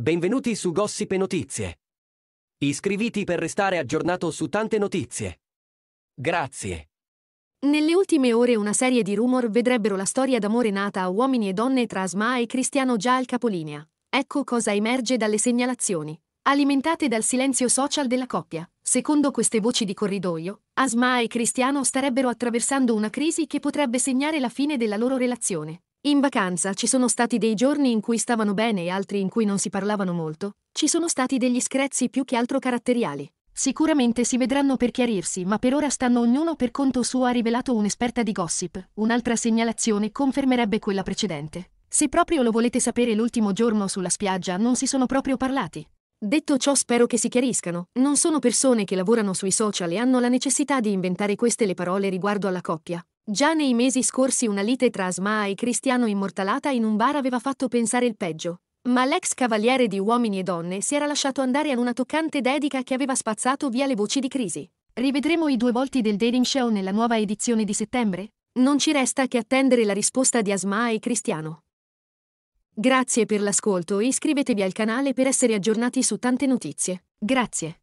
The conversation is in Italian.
Benvenuti su Gossip e Notizie. Iscriviti per restare aggiornato su tante notizie. Grazie. Nelle ultime ore una serie di rumor vedrebbero la storia d'amore nata a uomini e donne tra Asma e Cristiano già al capolinea. Ecco cosa emerge dalle segnalazioni. Alimentate dal silenzio social della coppia, secondo queste voci di corridoio, Asma e Cristiano starebbero attraversando una crisi che potrebbe segnare la fine della loro relazione. In vacanza ci sono stati dei giorni in cui stavano bene e altri in cui non si parlavano molto, ci sono stati degli screzi più che altro caratteriali. Sicuramente si vedranno per chiarirsi, ma per ora stanno ognuno per conto suo, ha rivelato un'esperta di gossip. Un'altra segnalazione confermerebbe quella precedente. Se proprio lo volete sapere, l'ultimo giorno sulla spiaggia non si sono proprio parlati. Detto ciò spero che si chiariscano, non sono persone che lavorano sui social e hanno la necessità di inventare queste le parole riguardo alla coppia, Già nei mesi scorsi una lite tra Asma e Cristiano immortalata in un bar aveva fatto pensare il peggio, ma l'ex cavaliere di Uomini e Donne si era lasciato andare ad una toccante dedica che aveva spazzato via le voci di crisi. Rivedremo i due volti del dating show nella nuova edizione di settembre? Non ci resta che attendere la risposta di Asma e Cristiano. Grazie per l'ascolto e iscrivetevi al canale per essere aggiornati su tante notizie. Grazie.